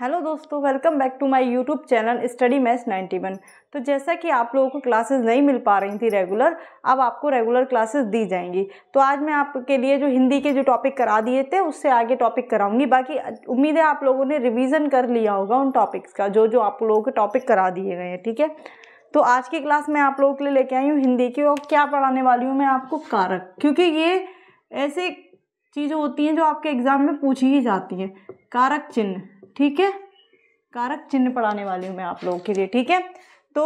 hello दोस्तों welcome back to my YouTube channel study maths 91 तो जैसा कि आप लोगों को क्लासेस नहीं मिल पा रही थी रेगुलर अब आपको रेगुलर क्लासेस दी जाएंगी तो आज मैं आपके लिए जो हिंदी के जो टॉपिक करा दिए थे उससे आगे टॉपिक कराऊंगी बाकी उम्मीद है आप लोगों ने रिवीजन कर लिया होगा उन टॉपिक्स का जो जो आप लोगों के टॉपिक करा दिए गए हैं ठीक है तो आज की क्लास मैं आप लोगों के लिए लेके आई हूँ हिंदी की और क्या पढ़ाने वाली हूँ मैं आपको कारक क्योंकि ये ऐसे चीज़ें होती हैं जो आपके एग्ज़ाम में पूछी ही जाती हैं कारक चिन्ह ठीक है कारक चिन्ह पढ़ाने वाली हूँ मैं आप लोगों के लिए ठीक है तो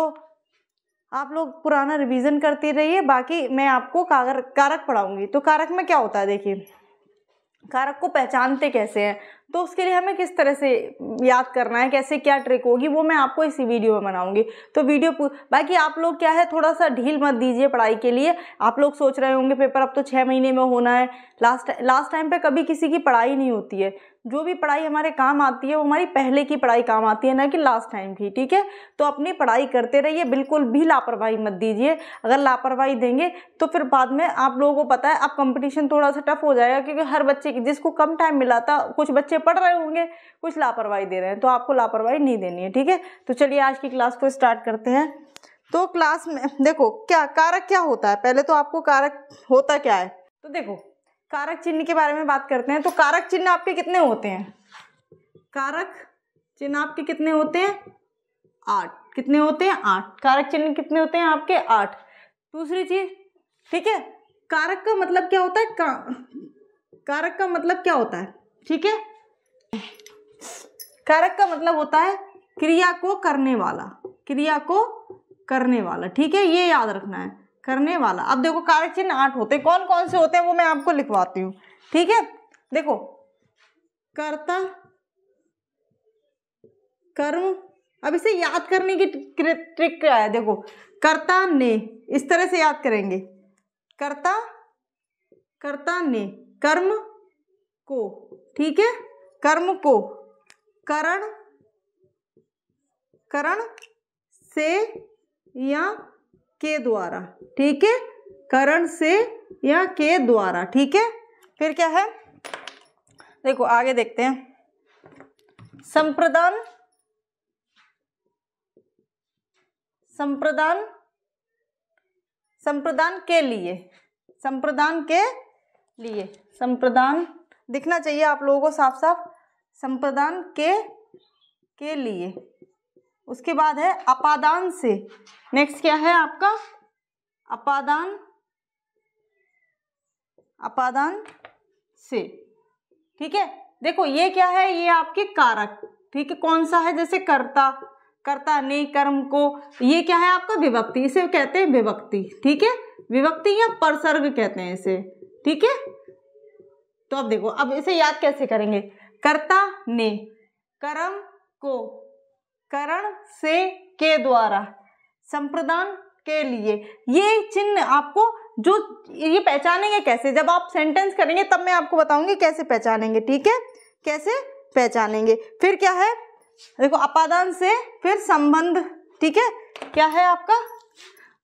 आप लोग पुराना रिवीजन करती रहिए बाकी मैं आपको कागर कारक पढ़ाऊंगी तो कारक में क्या होता है देखिए कारक को पहचानते कैसे हैं तो उसके लिए हमें किस तरह से याद करना है कैसे क्या ट्रिक होगी वो मैं आपको इसी वीडियो में बनाऊंगी तो वीडियो बाकी आप लोग क्या है थोड़ा सा ढील मत दीजिए पढ़ाई के लिए आप लोग सोच रहे होंगे पेपर अब तो छः महीने में होना है लास्ट लास्ट टाइम पे कभी किसी की पढ़ाई नहीं होती है जो भी पढ़ाई हमारे काम आती है वो हमारी पहले की पढ़ाई काम आती है ना कि लास्ट टाइम की ठीक है तो अपनी पढ़ाई करते रहिए बिल्कुल भी लापरवाही मत दीजिए अगर लापरवाही देंगे तो फिर बाद में आप लोगों को पता है अब कंपटीशन थोड़ा सा टफ हो जाएगा क्योंकि हर बच्चे की जिसको कम टाइम मिला था कुछ बच्चे पढ़ रहे होंगे कुछ लापरवाही दे रहे हैं तो आपको लापरवाही नहीं देनी है ठीक है तो चलिए आज की क्लास को स्टार्ट करते हैं तो क्लास में देखो क्या कारक क्या होता है पहले तो आपको कारक होता क्या है तो देखो कारक चिन्ह के बारे में बात करते हैं तो कारक चिन्ह आपके कितने होते हैं कारक चिन्ह आपके कितने होते हैं आठ कितने होते हैं आठ कारक चिन्ह कितने होते हैं आपके आठ दूसरी चीज ठीक है कारक का मतलब क्या होता है का, कारक का मतलब क्या होता है ठीक है कारक का मतलब होता है क्रिया को करने वाला क्रिया को करने वाला ठीक है ये याद रखना है करने वाला अब देखो कारक चिन्ह आठ होते हैं कौन कौन से होते हैं वो मैं आपको लिखवाती हूँ ठीक है देखो कर्ता कर्म अब इसे याद करने की ट्रिक क्या है देखो कर्ता ने इस तरह से याद करेंगे कर्ता कर्ता ने कर्म को ठीक है कर्म को करण करण से या के द्वारा ठीक है करण से या के द्वारा ठीक है फिर क्या है देखो आगे देखते हैं संप्रदान संप्रदान संप्रदान के लिए संप्रदान के लिए संप्रदान दिखना चाहिए आप लोगों को साफ साफ संप्रदान के के लिए उसके बाद है अपादान से नेक्स्ट क्या है आपका अपादान अपादान से ठीक है देखो ये क्या है ये आपके कारक ठीक है कौन सा है जैसे कर्ता कर्ता ने कर्म को ये क्या है आपका विभक्ति इसे कहते हैं विभक्ति ठीक है विभक्ति या परसर्ग कहते हैं इसे ठीक है तो अब देखो अब इसे याद कैसे करेंगे कर्ता ने कर्म को करण से के द्वारा संप्रदान के लिए ये चिन्ह आपको जो ये पहचानेंगे कैसे जब आप सेंटेंस करेंगे तब मैं आपको बताऊंगी कैसे पहचानेंगे ठीक है कैसे पहचानेंगे फिर क्या है देखो अपादान से फिर संबंध ठीक है क्या है आपका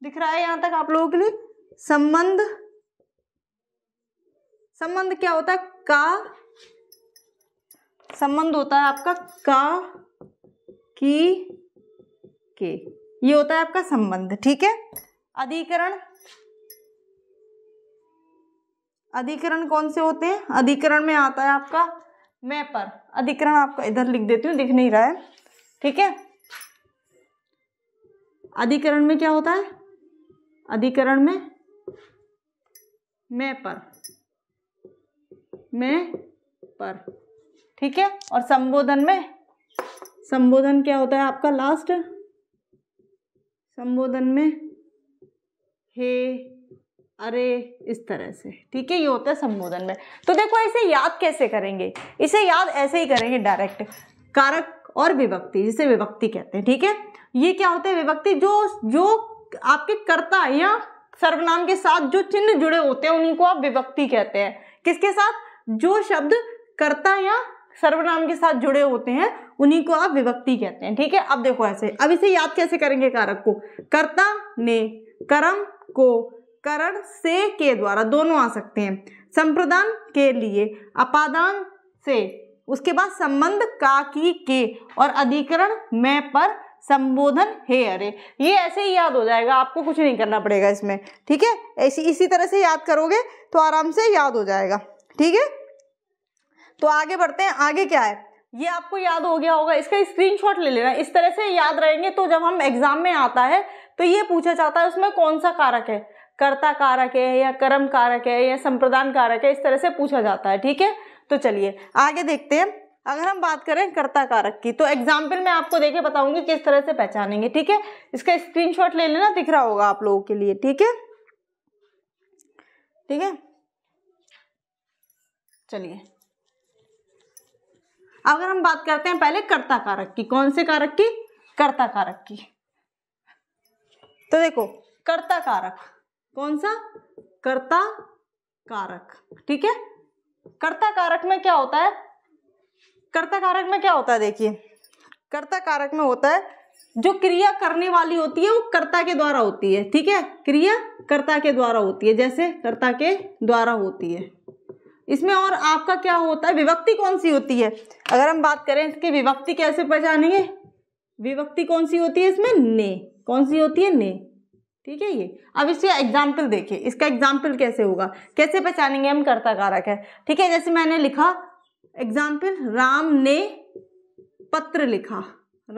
दिख रहा है यहां तक आप लोगों के लिए संबंध संबंध क्या होता है का संबंध होता है आपका का की के ये होता है आपका संबंध ठीक है अधिकरण अधिकरण कौन से होते हैं अधिकरण में आता है आपका मैं पर अधिकरण आपका इधर लिख देती हूँ दिख नहीं रहा है ठीक है अधिकरण में क्या होता है अधिकरण में मैं पर मैं पर ठीक है और संबोधन में संबोधन क्या होता है आपका लास्ट संबोधन में हे अरे इस तरह से ठीक है ये होता है संबोधन में तो देखो इसे याद कैसे करेंगे इसे याद ऐसे ही करेंगे डायरेक्ट कारक और विभक्ति जिसे विभक्ति कहते हैं ठीक है ये क्या होते हैं विभक्ति जो जो आपके कर्ता या सर्वनाम के साथ जो चिन्ह जुड़े होते हैं उन्हीं को आप विभक्ति कहते हैं किसके साथ जो शब्द कर्ता या सर्वनाम के साथ जुड़े होते हैं उन्हीं को आप विभक्ति कहते हैं ठीक है अब देखो ऐसे अब इसे याद कैसे करेंगे कारक को कर्ता ने कर्म को करण से के द्वारा दोनों आ सकते हैं संप्रदान के लिए अपादान से उसके बाद संबंध का की के और अधिकरण में पर संबोधन हे अरे ये ऐसे ही याद हो जाएगा आपको कुछ नहीं करना पड़ेगा इसमें ठीक है ऐसी इसी तरह से याद करोगे तो आराम से याद हो जाएगा ठीक है तो आगे बढ़ते हैं आगे क्या है ये आपको याद हो गया होगा इसका स्क्रीनशॉट ले लेना इस तरह से याद रहेंगे तो जब हम एग्जाम में आता है तो ये पूछा जाता है उसमें कौन सा कारक है कर्ता कारक है या कर्म कारक है या संप्रदान कारक है इस तरह से पूछा जाता है ठीक है तो चलिए आगे देखते हैं अगर हम बात करें कर्ता कारक की तो एग्जाम्पल मैं आपको देखे बताऊंगी किस तरह से पहचानेंगे ठीक है इसका शॉट ले लेना दिख रहा होगा आप लोगों के लिए ठीक है ठीक है चलिए अगर हम बात करते हैं पहले कर्ता कारक की कौन से कारक की कर्ता कारक की तो देखो कर्ता कारक कौन सा कर्ता कारक ठीक है कर्ता कारक में क्या होता है कर्ता कारक में क्या होता है देखिए कर्ता कारक में होता है जो क्रिया करने वाली होती है वो कर्ता के द्वारा होती है ठीक है क्रिया कर्ता के द्वारा होती है जैसे कर्ता के द्वारा होती है इसमें और आपका क्या होता है विभक्ति कौन सी होती है अगर हम बात करें इसकी विभक्ति कैसे पहचानेंगे विभक्ति कौन सी होती है इसमें ने कौन सी होती है ने ठीक है ये अब इसका एग्जाम्पल देखिए इसका एग्जाम्पल कैसे होगा कैसे पहचानेंगे हम कर्ता कारक है ठीक है जैसे मैंने लिखा एग्जाम्पल राम ने पत्र लिखा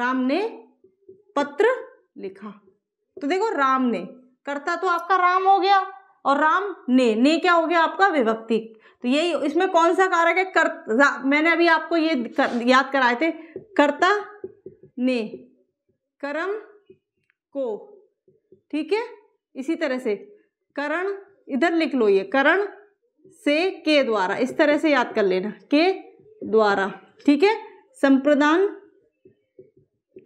राम ने पत्र लिखा तो देखो राम ने कर्ता तो आपका राम हो गया और राम ने ने क्या हो गया आपका विभक्ति तो यही इसमें कौन सा कारक है कर मैंने अभी आपको ये कर, याद कराए थे कर्ता ने करम को ठीक है इसी तरह से करण इधर लिख लो ये करण से के द्वारा इस तरह से याद कर लेना के द्वारा ठीक है संप्रदान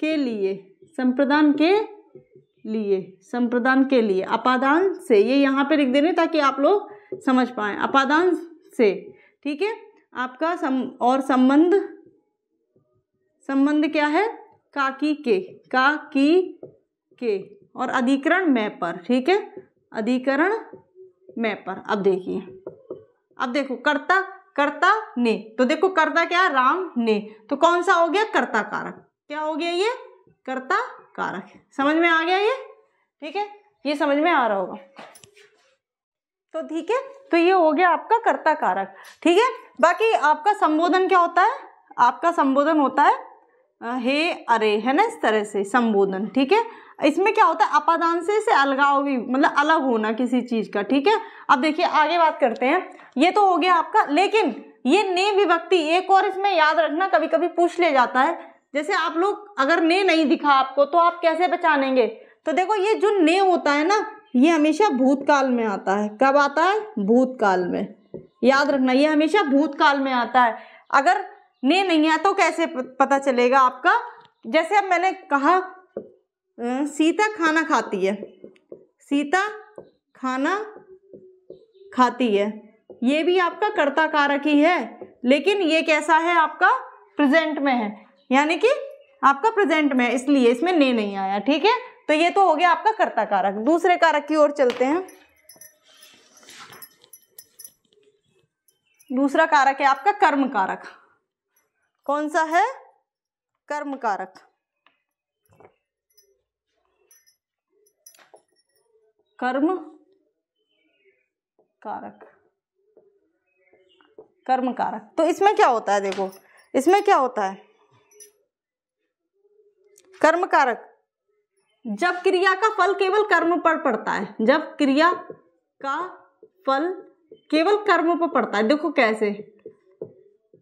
के लिए संप्रदान के लिए संप्रदान के लिए अपादान से ये यहाँ पे लिख देने ताकि आप लोग समझ पाएँ अपादान से ठीक है आपका सम और संबंध संबंध क्या है काकी के काकी के और अधिकरण मैं पर ठीक है अधिकरण मैं पर अब देखिए अब देखो कर्ता कर्ता ने तो देखो कर्ता क्या राम ने तो कौन सा हो गया कर्ता कारक क्या हो गया ये कर्ता कारक है समझ में आ गया ये ठीक है ये समझ में आ रहा होगा तो ठीक है तो ये हो गया आपका कर्ता कारक ठीक है बाकी आपका संबोधन क्या होता है आपका संबोधन होता है हे अरे है ना इस तरह से संबोधन ठीक है इसमें क्या होता है अपादान से इसे अलगाव भी मतलब अलग होना किसी चीज़ का ठीक है अब देखिए आगे बात करते हैं ये तो हो गया आपका लेकिन ये ने विभक्ति एक और इसमें याद रखना कभी कभी पूछ ले जाता है जैसे आप लोग अगर ने नहीं दिखा आपको तो आप कैसे पहचानेंगे तो देखो ये जो ने होता है ना ये हमेशा भूतकाल में आता है कब आता है भूतकाल में याद रखना ये हमेशा भूतकाल में आता है अगर ने नहीं है तो कैसे पता चलेगा आपका जैसे अब मैंने कहा सीता खाना खाती है सीता खाना खाती है ये भी आपका कर्ता कारक ही है लेकिन ये कैसा है आपका प्रेजेंट में है यानी कि आपका प्रेजेंट में इसलिए इसमें ने नहीं आया ठीक है तो ये तो हो गया आपका कर्ता कारक दूसरे कारक की ओर चलते हैं दूसरा कारक है आपका कर्म कारक कौन सा है कर्म कारक कर्म कारक कर्म कारक तो इसमें क्या होता है देखो इसमें क्या होता है कर्म कारक जब क्रिया का फल केवल कर्म पर पड़ता है जब क्रिया का फल केवल कर्म पर पड़ता है देखो कैसे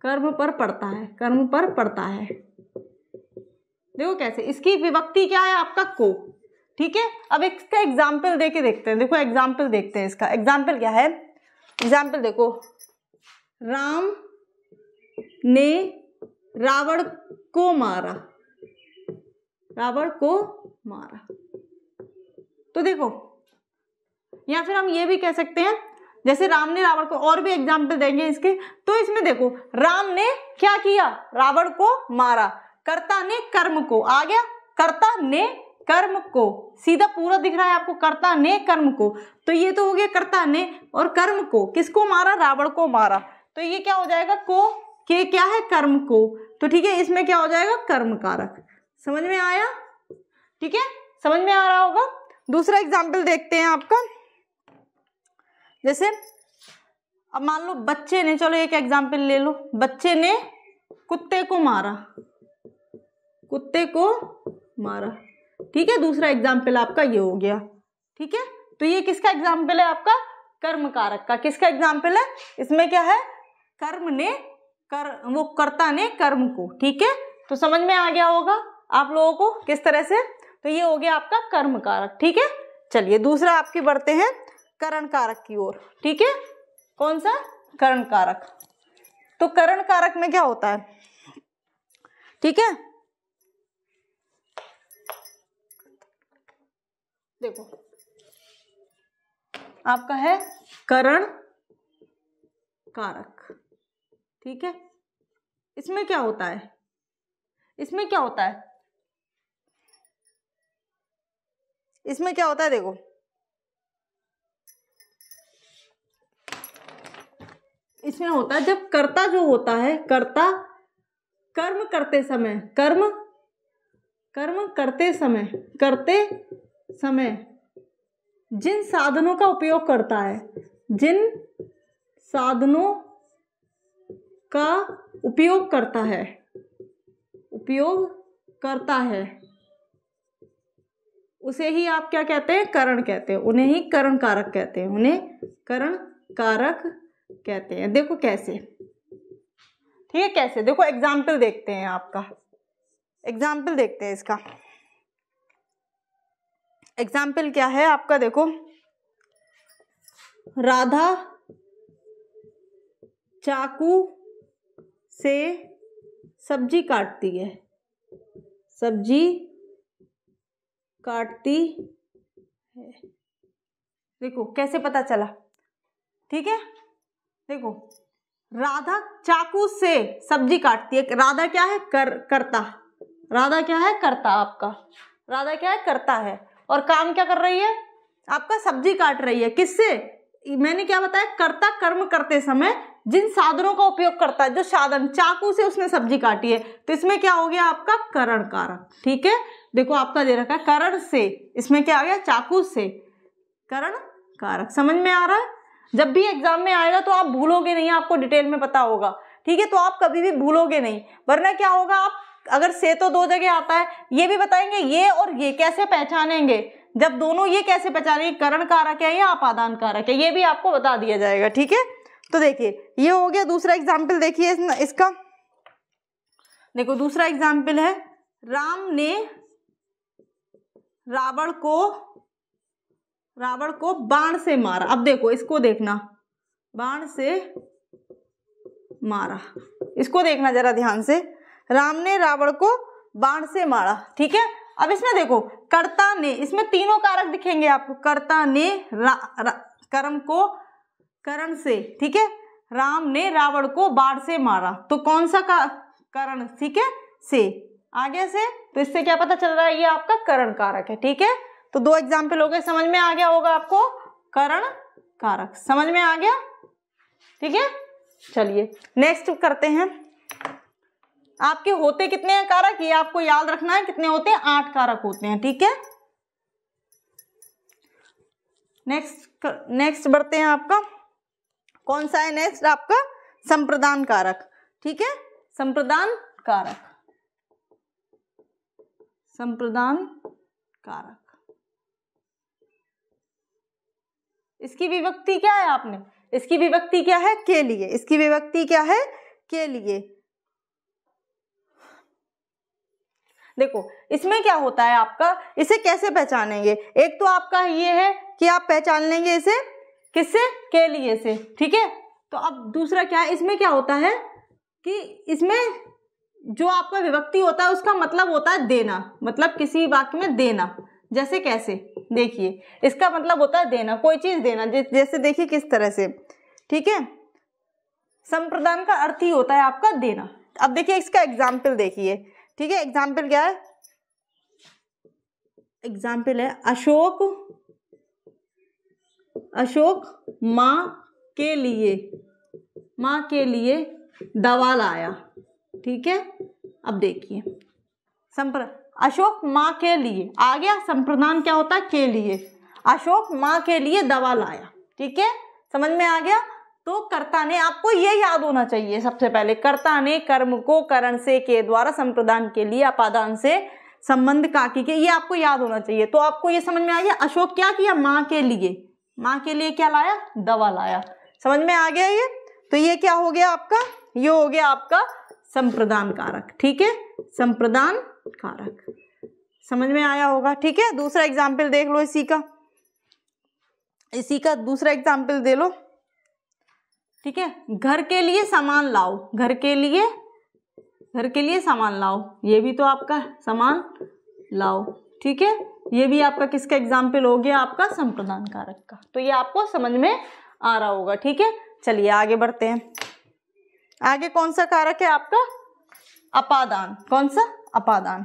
कर्म पर पड़ता है कर्म पर पड़ता है देखो कैसे इसकी विभक्ति क्या है आपका को ठीक है अब इसका एग्जाम्पल दे के देखते हैं देखो एग्जाम्पल देखते हैं इसका एग्जाम्पल क्या है एग्जाम्पल देखो राम ने रावण को मारा रावण को मारा तो देखो या फिर हम ये भी कह सकते हैं जैसे राम ने रावण को और भी एग्जाम्पल देंगे इसके तो इसमें देखो राम ने क्या किया रावण को मारा कर्ता ने कर्म को आ गया कर्ता ने कर्म को सीधा पूरा दिख रहा है आपको कर्ता ने कर्म को तो ये तो हो गया कर्ता ने और कर्म को किसको मारा रावण को मारा तो ये क्या हो जाएगा को के क्या है कर्म को तो ठीक है इसमें क्या हो जाएगा कर्म कारक समझ में आया ठीक है समझ में आ रहा होगा दूसरा एग्जाम्पल देखते हैं आपका जैसे अब मान लो बच्चे ने चलो एक एग्जाम्पल ले लो बच्चे ने कुत्ते को मारा कुत्ते को मारा ठीक है दूसरा एग्जाम्पल आपका ये हो गया ठीक है तो ये किसका एग्जाम्पल है आपका कर्म कारक का किसका एग्जाम्पल है इसमें क्या है कर्म ने कर वो कर्ता ने कर्म को ठीक है तो समझ में आ गया होगा आप लोगों को किस तरह से तो ये हो गया आपका कर्म कारक ठीक है चलिए दूसरा आपके बढ़ते हैं करण कारक की ओर ठीक है कौन सा करण कारक तो करण कारक में क्या होता है ठीक है देखो आपका है करण कारक ठीक है इसमें क्या होता है इसमें क्या होता है इसमें क्या होता है देखो इसमें होता है जब कर्ता जो होता है कर्ता कर्म करते समय कर्म कर्म करते समय करते समय जिन साधनों का उपयोग करता है जिन साधनों का उपयोग करता है उपयोग करता है उसे ही आप क्या कहते हैं करण कहते हैं उन्हें ही करण कारक कहते हैं उन्हें करण कारक कहते हैं देखो कैसे ठीक है कैसे देखो एग्जाम्पल देखते हैं आपका एग्जाम्पल देखते हैं इसका एग्जाम्पल क्या है आपका देखो राधा चाकू से सब्जी काटती है सब्जी काटती है देखो कैसे पता चला ठीक है देखो राधा चाकू से सब्जी काटती है राधा क्या है कर करता राधा क्या है करता आपका राधा क्या है करता है और काम क्या कर रही है आपका सब्जी काट रही है किससे मैंने क्या बताया करता कर्म करते समय जिन साधनों का उपयोग करता है जो साधन चाकू से उसने सब्जी काटी है तो इसमें क्या हो गया आपका करण कारक ठीक है देखो आपका दे रखा है करण से इसमें क्या आ गया चाकू से करण कारक समझ में आ रहा है जब भी एग्जाम में आएगा तो आप भूलोगे नहीं आपको डिटेल में पता होगा ठीक है तो आप कभी भी भूलोगे नहीं वरना क्या होगा आप अगर से तो दो जगह आता है ये भी बताएंगे ये और ये कैसे पहचानेंगे जब दोनों ये कैसे पहचानेंगे करण कारक है या आपादान कारक है ये भी आपको बता दिया जाएगा ठीक है तो देखिए ये हो गया दूसरा एग्जाम्पल देखिए इसका देखो दूसरा एग्जाम्पल है राम ने रावण को रावण को बाण से मारा अब देखो इसको देखना बाण से मारा इसको देखना जरा ध्यान से राम ने रावण को बाण से मारा ठीक है अब इसमें देखो कर्ता ने इसमें तीनों कारक दिखेंगे आपको कर्ता ने कर्म को करण से ठीक है राम ने रावण को बाढ़ से मारा तो कौन सा का करण ठीक है से आगे से तो इससे क्या पता चल रहा है ये आपका करण कारक है ठीक है तो दो एग्जाम्पल हो गए समझ में आ गया होगा आपको करण कारक समझ में आ गया ठीक है चलिए नेक्स्ट करते हैं आपके होते कितने हैं कारक ये आपको याद रखना है कितने होते हैं आठ कारक होते हैं ठीक है नेक्स्ट नेक्स्ट बढ़ते हैं आपका कौन सा है नेक्स्ट आपका संप्रदान कारक ठीक है संप्रदान कारक संप्रदान कारक इसकी विभक्ति क्या है आपने इसकी विभक्ति क्या है के लिए इसकी विभक्ति क्या है के लिए देखो इसमें क्या होता है आपका इसे कैसे पहचानेंगे एक तो आपका ये है कि आप पहचान लेंगे इसे किससे के लिए से ठीक है तो अब दूसरा क्या है इसमें क्या होता है कि इसमें जो आपका विभक्ति होता है उसका मतलब होता है देना मतलब किसी वाक्य में देना जैसे कैसे देखिए इसका मतलब होता है देना कोई चीज देना जैसे देखिए किस तरह से ठीक है संप्रदान का अर्थ ही होता है आपका देना अब देखिए इसका एग्जाम्पल देखिए ठीक है एग्जाम्पल क्या है एग्जाम्पल है अशोक अशोक माँ के लिए माँ के लिए दवा लाया ठीक है अब देखिए संप्र अशोक माँ के लिए आ गया संप्रदान क्या होता है के लिए अशोक माँ के लिए दवा लाया ठीक है समझ में आ गया तो कर्ता ने आपको ये याद होना चाहिए सबसे पहले कर्ता ने कर्म को करण से के द्वारा संप्रदान के लिए अपादान से संबंध काकी के ये आपको याद होना चाहिए तो आपको ये समझ में आ गया अशोक क्या किया माँ के लिए माँ के लिए क्या लाया दवा लाया समझ में आ गया ये तो ये क्या हो गया आपका ये हो गया आपका संप्रदान कारक ठीक है संप्रदान कारक समझ में आया होगा ठीक है दूसरा एग्जाम्पल देख लो इसी का इसी का दूसरा एग्जाम्पल दे लो ठीक है घर के लिए सामान लाओ घर के लिए घर के लिए सामान लाओ ये भी तो आपका सामान लाओ ठीक है ये भी आपका किसका एग्जाम्पल हो गया आपका संप्रदान कारक का तो ये आपको समझ में आ रहा होगा ठीक है चलिए आगे बढ़ते हैं आगे कौन सा कारक है आपका अपादान कौन सा अपादान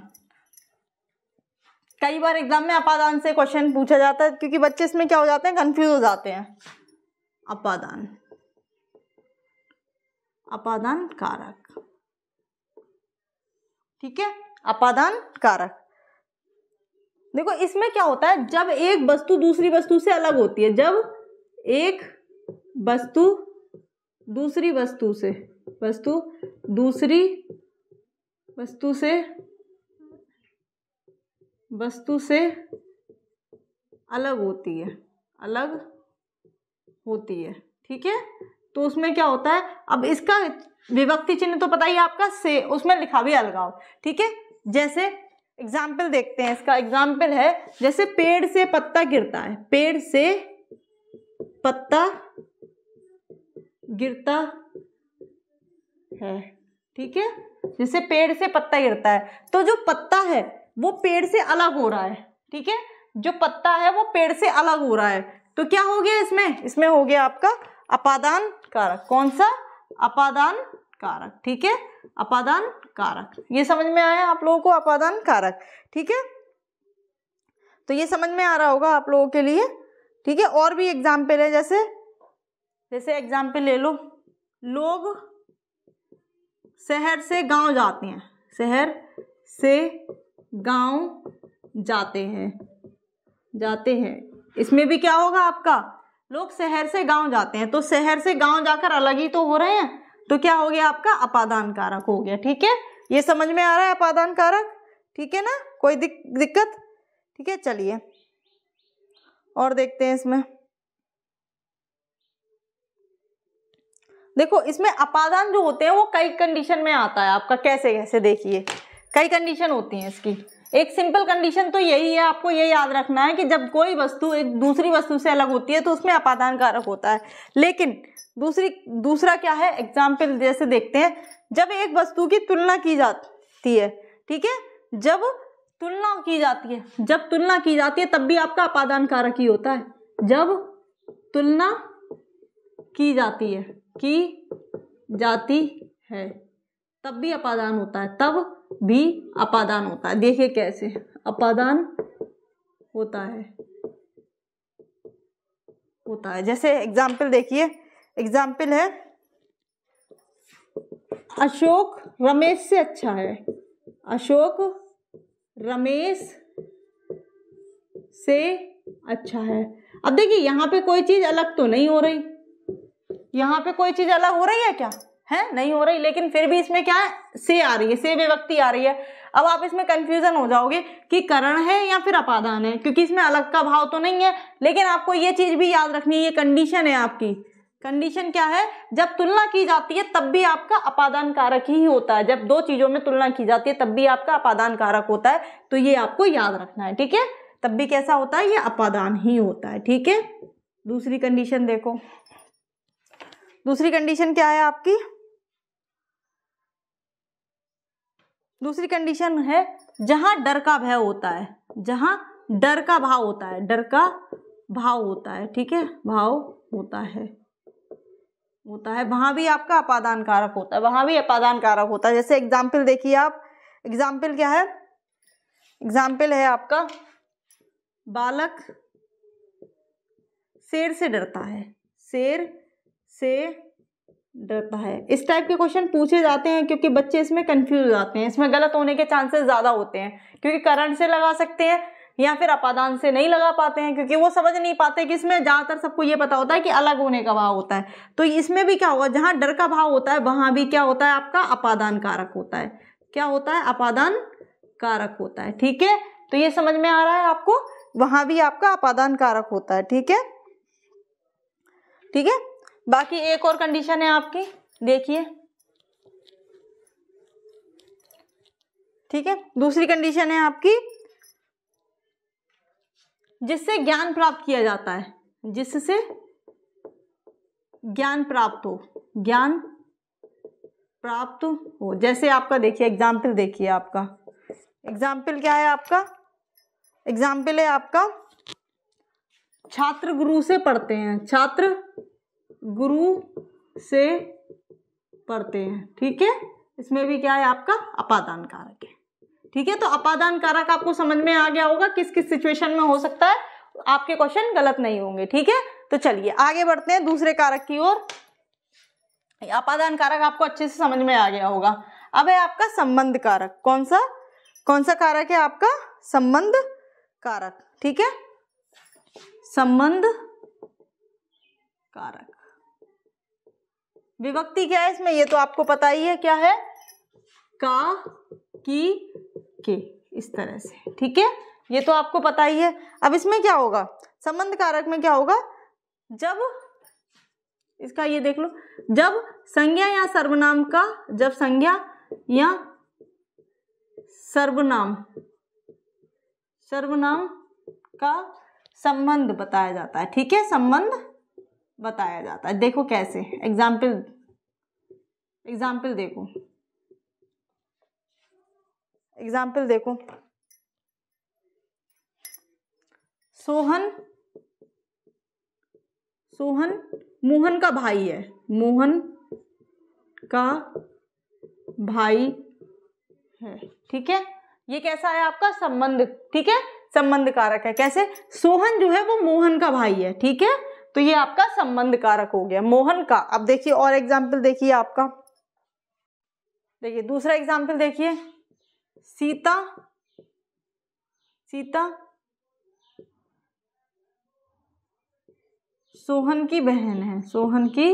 कई बार एग्जाम में अपादान से क्वेश्चन पूछा जाता है क्योंकि बच्चे इसमें क्या हो जाते हैं कंफ्यूज हो जाते हैं अपादान अपादान कारक ठीक है अपादान कारक देखो इसमें क्या होता है जब एक वस्तु दूसरी वस्तु से अलग होती है जब एक वस्तु दूसरी वस्तु से वस्तु दूसरी वस्तु से वस्तु से अलग होती है अलग होती है ठीक है तो उसमें क्या होता है अब इसका विभक्ति चिन्ह तो पता ही आपका से उसमें लिखा भी अलगाव ठीक है जैसे एग्जाम्पल देखते हैं इसका एग्जाम्पल है जैसे पेड़ से पत्ता गिरता है पेड़ से पत्ता गिरता है ठीक है जैसे पेड़ से पत्ता गिरता है तो जो पत्ता है वो पेड़ से अलग हो रहा है ठीक है जो पत्ता है वो पेड़ से अलग हो रहा है तो क्या हो गया इसमें इसमें हो गया आपका अपादान कारक कौन सा अपादान कारक ठीक है अपादान कारक ये समझ में आया आप लोगों को अपादान कारक ठीक है तो ये समझ में आ रहा होगा आप लोगों के लिए ठीक है और भी एग्जाम्पल है जैसे जैसे एग्जाम्पल ले लो लोग शहर से गांव जाते हैं शहर से गांव जाते हैं जाते हैं इसमें भी क्या होगा आपका लोग शहर से गांव जाते हैं तो शहर से गांव जाकर अलग ही तो हो रहे हैं तो क्या हो गया आपका अपादान कारक हो गया ठीक है ये समझ में आ रहा है अपादान कारक ठीक है ना कोई दिक, दिक्कत ठीक है चलिए और देखते हैं इसमें देखो इसमें अपादान जो होते हैं वो कई कंडीशन में आता है आपका कैसे कैसे देखिए कई कंडीशन होती हैं इसकी एक सिंपल कंडीशन तो यही है आपको ये याद रखना है कि जब कोई वस्तु एक दूसरी वस्तु से अलग होती है तो उसमें अपादान कारक होता है लेकिन दूसरी दूसरा क्या है एग्जाम्पल जैसे देखते हैं जब एक वस्तु की तुलना की जाती है ठीक है जब तुलना की जाती है जब तुलना की जाती है तब भी आपका अपादान कारक ही होता है जब तुलना की जाती है की जाती है तब भी अपादान होता है तब भी अपादान होता है देखिए कैसे अपादान होता है होता है जैसे एग्जाम्पल देखिए एग्जाम्पल है अशोक रमेश से अच्छा है अशोक रमेश से अच्छा है अब देखिए यहाँ पे कोई चीज़ अलग तो नहीं हो रही यहाँ पे कोई चीज़ अलग हो रही है क्या है नहीं हो रही लेकिन फिर भी इसमें क्या है से आ रही है से विभक्ति आ रही है अब आप इसमें कन्फ्यूज़न हो जाओगे कि करण है या फिर अपादान है क्योंकि इसमें अलग का भाव तो नहीं है लेकिन आपको ये चीज़ भी याद रखनी है ये कंडीशन है आपकी कंडीशन क्या है जब तुलना की जाती है तब भी आपका अपादान कारक ही होता है जब दो चीज़ों में तुलना की जाती है तब भी आपका अपादान कारक होता है तो ये आपको याद रखना है ठीक है तब भी कैसा होता है ये अपादान ही होता है ठीक है दूसरी कंडीशन देखो दूसरी कंडीशन क्या है आपकी दूसरी कंडीशन है जहां डर का भय होता है जहां डर का भाव होता है डर का भाव होता है ठीक है भाव होता है होता है वहां भी आपका अपादान कारक होता है वहां भी अपादान कारक होता है जैसे एग्जाम्पल देखिए आप एग्जाम्पल क्या है एग्जाम्पल है आपका बालक शेर से डरता है शेर से डरता है इस टाइप के क्वेश्चन पूछे जाते हैं क्योंकि बच्चे इसमें कंफ्यूज हो जाते हैं इसमें गलत होने के चांसेस ज़्यादा होते हैं क्योंकि करंट से लगा सकते हैं या फिर अपादान से नहीं लगा पाते हैं क्योंकि वो समझ नहीं पाते कि इसमें ज़्यादातर सबको ये पता होता है कि अलग होने का भाव होता है तो इसमें भी क्या होगा जहाँ डर का भाव होता है वहाँ भी क्या होता है आपका अपादान कारक होता है क्या होता है अपादान कारक होता है ठीक है तो ये समझ में आ रहा है आपको वहाँ भी आपका अपादान कारक होता है ठीक है ठीक है बाकी एक और कंडीशन है आपकी देखिए ठीक है दूसरी कंडीशन है आपकी जिससे ज्ञान प्राप्त किया जाता है जिससे ज्ञान प्राप्त हो ज्ञान प्राप्त हो जैसे आपका देखिए एग्जाम्पल देखिए आपका एग्जाम्पल क्या है आपका एग्जाम्पल है आपका छात्र गुरु से पढ़ते हैं छात्र गुरु से पढ़ते हैं ठीक है इसमें भी क्या है आपका अपादान कारक है ठीक है तो अपादान कारक आपको समझ में आ गया होगा किस किस सिचुएशन में हो सकता है आपके क्वेश्चन गलत नहीं होंगे ठीक है तो चलिए आगे बढ़ते हैं दूसरे कारक की ओर अपादान कारक आपको अच्छे से समझ में आ गया होगा अब है आपका संबंध कारक कौन सा कौन सा कारक है आपका संबंध कारक ठीक है संबंध कारक विभक्ति क्या है इसमें ये तो आपको पता ही है क्या है का की के इस तरह से ठीक है ये तो आपको पता ही है अब इसमें क्या होगा संबंध कारक में क्या होगा जब इसका ये देख लो जब संज्ञा या सर्वनाम का जब संज्ञा या सर्वनाम सर्वनाम का संबंध बताया जाता है ठीक है संबंध बताया जाता है देखो कैसे एग्जाम्पल एग्जाम्पल देखो एग्जाम्पल देखो सोहन सोहन मोहन का भाई है मोहन का भाई है ठीक है ये कैसा है आपका संबंध ठीक है संबंध कारक है कैसे सोहन जो है वो मोहन का भाई है ठीक है तो ये आपका संबंध कारक हो गया मोहन का अब देखिए और एग्जाम्पल देखिए आपका देखिए दूसरा एग्जाम्पल देखिए सीता सीता सोहन की बहन है सोहन की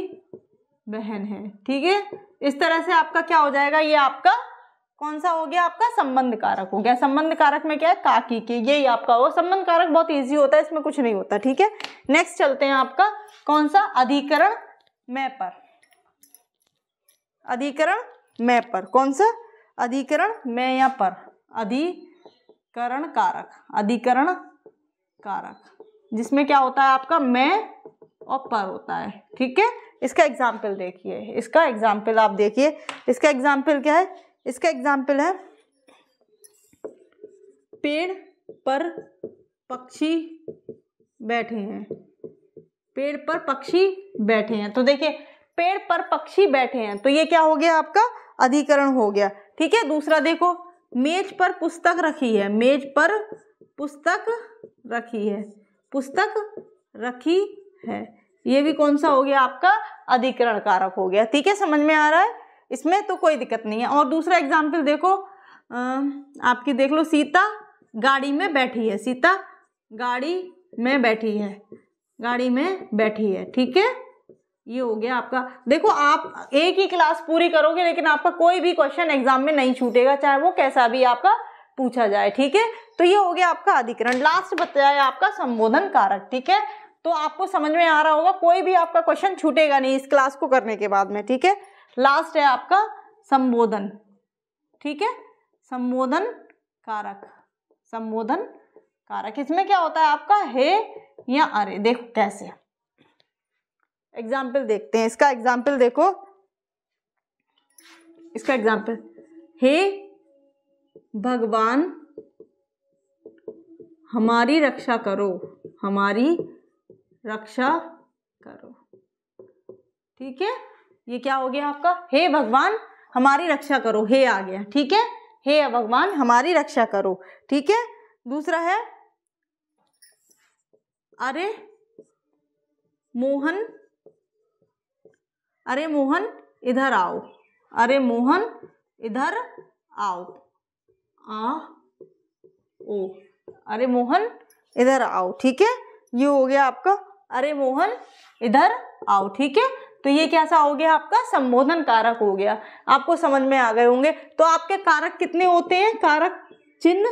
बहन है ठीक है इस तरह से आपका क्या हो जाएगा ये आपका कौन सा हो गया आपका संबंध कारक हो गया संबंध कारक में क्या है काकी के यही आपका हो संबंध कारक बहुत इजी होता है इसमें कुछ नहीं होता ठीक है नेक्स्ट चलते हैं आपका कौन सा अधिकरण मैं पर अधिकरण मैं पर कौन सा अधिकरण मैं या पर अधिकरण कारक अधिकरण कारक जिसमें क्या होता है आपका मैं और पर होता है ठीक है इसका एग्जाम्पल देखिए इसका एग्जाम्पल आप देखिए इसका एग्जाम्पल क्या है इसका एग्जाम्पल है पेड़ पर पक्षी बैठे हैं पेड़ पर पक्षी बैठे हैं तो देखिए पेड़ पर पक्षी बैठे हैं तो ये क्या हो गया आपका अधिकरण हो गया ठीक है दूसरा देखो मेज पर पुस्तक रखी है मेज पर पुस्तक रखी है पुस्तक रखी है ये भी कौन सा हो गया आपका अधिकरण कारक हो गया ठीक है समझ में आ रहा है इसमें तो कोई दिक्कत नहीं है और दूसरा एग्जाम्पल देखो आपकी देख लो सीता गाड़ी में बैठी है सीता गाड़ी में बैठी है गाड़ी में बैठी है ठीक है ये हो गया आपका देखो आप एक ही क्लास पूरी करोगे लेकिन आपका कोई भी क्वेश्चन एग्जाम में नहीं छूटेगा चाहे वो कैसा भी आपका पूछा जाए ठीक है तो ये हो गया आपका अधिकरण लास्ट बताया आपका संबोधन कारक ठीक है तो आपको समझ में आ रहा होगा कोई भी आपका क्वेश्चन छूटेगा नहीं इस क्लास को करने के बाद में ठीक है लास्ट है आपका संबोधन ठीक है संबोधन कारक संबोधन कारक इसमें क्या होता है आपका हे या अरे देखो कैसे एग्जाम्पल देखते हैं इसका एग्जाम्पल देखो इसका एग्जाम्पल हे भगवान हमारी रक्षा करो हमारी रक्षा करो ठीक है ये क्या हो गया आपका हे भगवान हमारी रक्षा करो हे आ गया ठीक है हे भगवान हमारी रक्षा करो ठीक है दूसरा है अरे मोहन अरे मोहन इधर आओ अरे मोहन इधर आओ आ ओ अरे मोहन इधर आओ ठीक है ये हो गया आपका अरे मोहन इधर आओ ठीक है तो ये क्या सा हो गया आपका संबोधन कारक हो गया आपको समझ में आ गए होंगे तो आपके कारक कितने होते हैं कारक चिन्ह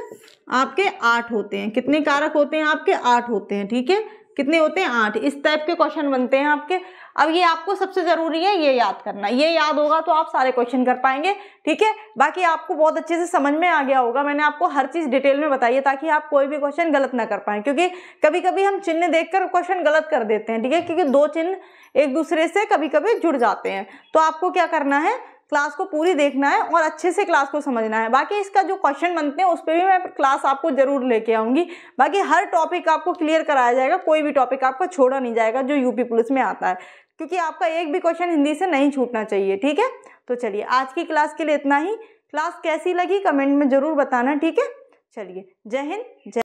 आपके आठ होते हैं कितने कारक होते हैं आपके आठ होते हैं ठीक है कितने होते हैं आठ इस टाइप के क्वेश्चन बनते हैं आपके अब ये आपको सबसे ज़रूरी है ये याद करना ये याद होगा तो आप सारे क्वेश्चन कर पाएंगे ठीक है बाकी आपको बहुत अच्छे से समझ में आ गया होगा मैंने आपको हर चीज़ डिटेल में बताई है ताकि आप कोई भी क्वेश्चन गलत ना कर पाएँ क्योंकि कभी कभी हम चिन्ह देखकर क्वेश्चन गलत कर देते हैं ठीक है क्योंकि दो चिन्ह एक दूसरे से कभी कभी जुड़ जाते हैं तो आपको क्या करना है क्लास को पूरी देखना है और अच्छे से क्लास को समझना है बाकी इसका जो क्वेश्चन बनते हैं उस पर भी मैं क्लास आपको ज़रूर लेके आऊँगी बाकी हर टॉपिक आपको क्लियर कराया जाएगा कोई भी टॉपिक आपका छोड़ा नहीं जाएगा जो यूपी पुलिस में आता है क्योंकि आपका एक भी क्वेश्चन हिंदी से नहीं छूटना चाहिए ठीक है तो चलिए आज की क्लास के लिए इतना ही क्लास कैसी लगी कमेंट में ज़रूर बताना ठीक है चलिए जय हिंद जय